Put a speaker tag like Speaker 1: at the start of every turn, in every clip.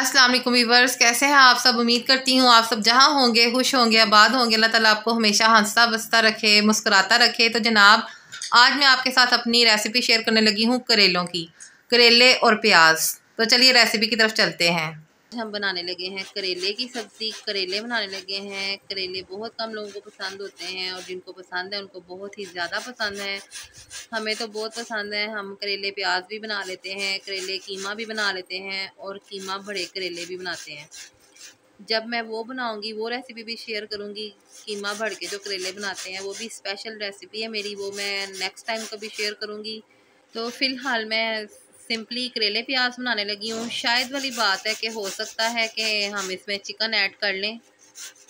Speaker 1: Aslam viewers कैसे हैं आप सब उम्मीद करती हूँ आप सब जहाँ होंगे खुश होंगे आबाद होंगे अल्लाह ताला आपको हमेशा हंसता बसता रखे मुस्कुराता रखे तो जनाब आज मैं आपके साथ अपनी रेसिपी शेयर करने लगी हूँ करेलों की करेले और प्याज तो चलिए रेसिपी की तरफ चलते हैं
Speaker 2: हम बनाने लगे हैं करेले की सब्ज़ी करेले बनाने लगे हैं करेले बहुत कम लोगों को पसंद होते हैं और जिनको पसंद है उनको बहुत ही ज़्यादा पसंद है हमें तो बहुत पसंद है हम करेले प्याज भी बना लेते हैं करेले कीमा भी बना लेते हैं और कीमा बड़े करेले भी बनाते हैं जब मैं वो बनाऊंगी वो रेसिपी भी शेयर करूंगी कीमा भर के जो करेले बनाते हैं वो भी स्पेशल रेसिपी है मेरी वो मैं नेक्स्ट टाइम कभी शेयर करूंगी तो फ़िलहाल मैं सिंपली करेले प्याज बनाने लगी हूँ शायद वाली बात है कि हो सकता है कि हम इसमें चिकन ऐड कर लें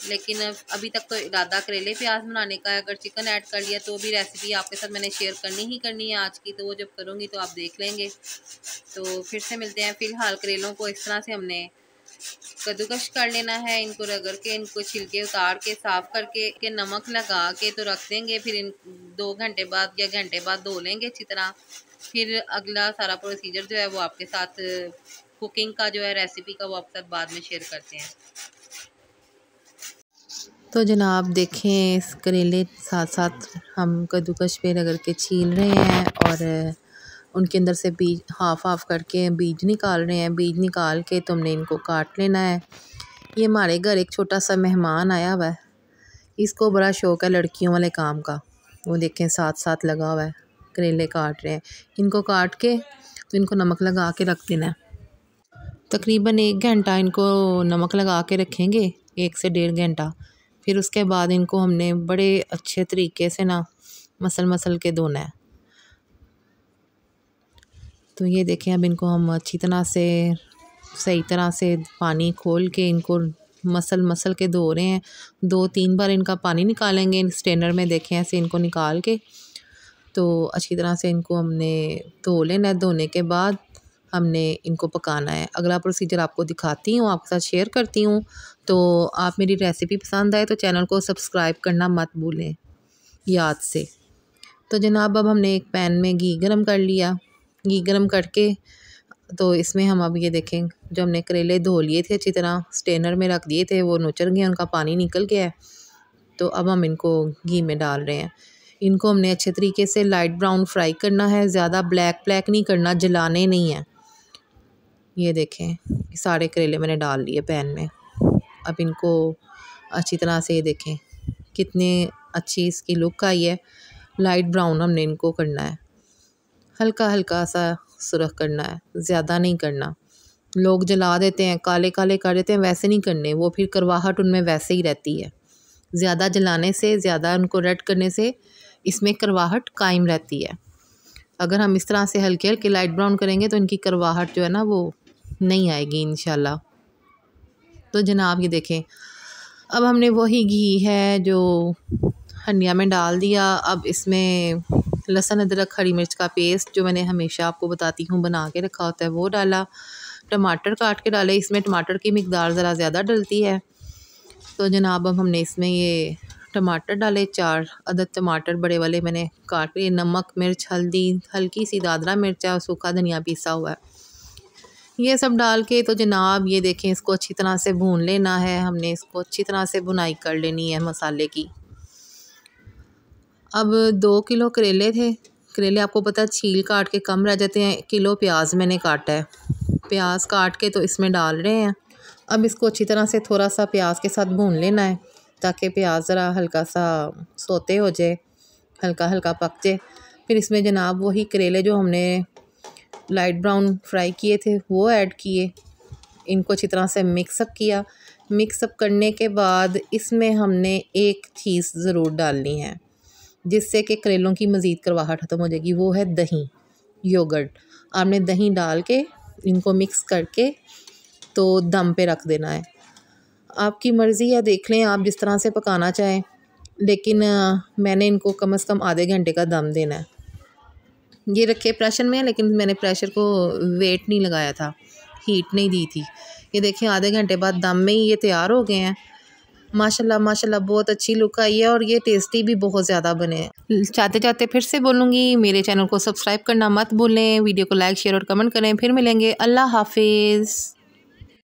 Speaker 2: लेकिन अभी तक तो इरादा करेले प्याज बनाने का है अगर चिकन ऐड कर लिया तो भी रेसिपी आपके साथ मैंने शेयर करनी ही करनी है आज की तो वो जब करूँगी तो आप देख लेंगे तो फिर से मिलते हैं फ़िलहाल करेलों को इस तरह से हमने कद्दूकश कर लेना है इनको रगड़ के इनको छिलके उतार के साफ़ करके के नमक लगा के तो रख देंगे फिर इन दो घंटे बाद या घंटे बाद धो लेंगे अच्छी तरह फिर अगला सारा प्रोसीजर जो है वो आपके साथ कुकिंग का जो है रेसिपी का वो आपके साथ बाद में शेयर करते हैं
Speaker 1: तो जनाब देखें इस करेले साथ साथ हम कद्दूकश पे रगड़ के छील रहे हैं और उनके अंदर से बीज हाफ़ हाफ़ करके बीज निकाल रहे हैं बीज निकाल के तुमने इनको काट लेना है ये हमारे घर एक छोटा सा मेहमान आया हुआ है इसको बड़ा शौक़ है लड़कियों वाले काम का वो देखें साथ साथ लगा हुआ है करेले काट रहे हैं इनको काट के तो इनको नमक लगा के रख देना है तकरीबन एक घंटा इनको नमक लगा के रखेंगे एक से डेढ़ घंटा फिर उसके बाद इनको हमने बड़े अच्छे तरीके से ना मसल मसल के धोना है तो ये देखें अब इनको हम अच्छी तरह से सही तरह से पानी खोल के इनको मसल मसल के धो रहे हैं दो तीन बार इनका पानी निकालेंगे इन स्टेनर में देखें ऐसे इनको निकाल के तो अच्छी तरह से इनको हमने धो लेना धोने के बाद हमने इनको पकाना है अगला प्रोसीजर आपको दिखाती हूँ आपके साथ शेयर करती हूँ तो आप मेरी रेसिपी पसंद आए तो चैनल को सब्सक्राइब करना मत भूलें याद से तो जनाब अब हमने एक पैन में घी गरम कर लिया घी गर्म करके तो इसमें हम अब ये देखें जो हमने करेले धो लिए थे अच्छी तरह स्टेनर में रख दिए थे वो नुचर गए उनका पानी निकल गया है तो अब हम इनको घी में डाल रहे हैं इनको हमने अच्छे तरीके से लाइट ब्राउन फ्राई करना है ज़्यादा ब्लैक ब्लैक नहीं करना जलाने नहीं है ये देखें सारे करेले मैंने डाल लिए पैन में अब इनको अच्छी तरह से ये देखें कितने अच्छी इसकी लुक आई है लाइट ब्राउन हमने इनको करना है हल्का हल्का सा सुरख करना है ज़्यादा नहीं करना लोग जला देते हैं काले काले कर देते हैं वैसे नहीं करने वो फिर करवाहट उनमें वैसे ही रहती है ज़्यादा जलाने से ज़्यादा उनको रेड करने से इसमें करवाहट कायम रहती है अगर हम इस तरह से हल्के हल्के लाइट ब्राउन करेंगे तो इनकी करवाहट जो है ना वो नहीं आएगी इन तो जनाब ये देखें अब हमने वही घी है जो हंडिया में डाल दिया अब इसमें लहसन अदरक हरी मिर्च का पेस्ट जो मैंने हमेशा आपको बताती हूँ बना के रखा होता है वो डाला टमाटर काट के डाले इसमें टमाटर की मकदार ज़रा ज़्यादा डलती है तो जनाब अब हमने इसमें ये टमाटर डाले चार अदद टमाटर बड़े वाले मैंने काट लिए नमक मिर्च हल्दी हल्की सी दादरा मिर्च और सूखा धनिया पीसा हुआ है ये सब डाल के तो जनाब ये देखें इसको अच्छी तरह से भून लेना है हमने इसको अच्छी तरह से भुनाई कर लेनी है मसाले की अब दो किलो करेले थे करेले आपको पता छील काट के कम रह जाते हैं किलो प्याज मैंने काटा है प्याज काट के तो इसमें डाल रहे हैं अब इसको अच्छी तरह से थोड़ा सा प्याज के साथ भून लेना है ताकि प्याज ज़रा हल्का सा सोते हो जाए हल्का हल्का पक जाए फिर इसमें जनाब वही करेले जो हमने लाइट ब्राउन फ्राई किए थे वो ऐड किए इनको अच्छी तरह से मिक्सअप किया मिक्सअप करने के बाद इसमें हमने एक चीज़ ज़रूर डालनी है जिससे कि करेलों की मज़ीद करवाहट ख़त्म हो जाएगी वो है दही योगर्ट आपने दही डाल के इनको मिक्स करके तो दम पे रख देना है आपकी मर्ज़ी है देख लें आप जिस तरह से पकाना चाहें लेकिन मैंने इनको कम अज़ कम आधे घंटे का दम देना है ये रखे प्रेशर में लेकिन मैंने प्रेशर को वेट नहीं लगाया था हीट नहीं दी थी ये देखें आधे घंटे बाद दम में ही ये तैयार हो गए हैं माशाल्लाह माशाल्लाह बहुत अच्छी लुक आई है और ये टेस्टी भी बहुत ज़्यादा बने चाहते चाहते फिर से बोलूँगी मेरे चैनल को सब्सक्राइब करना मत भूलें वीडियो को लाइक शेयर और कमेंट करें फिर मिलेंगे अल्लाह हाफिज़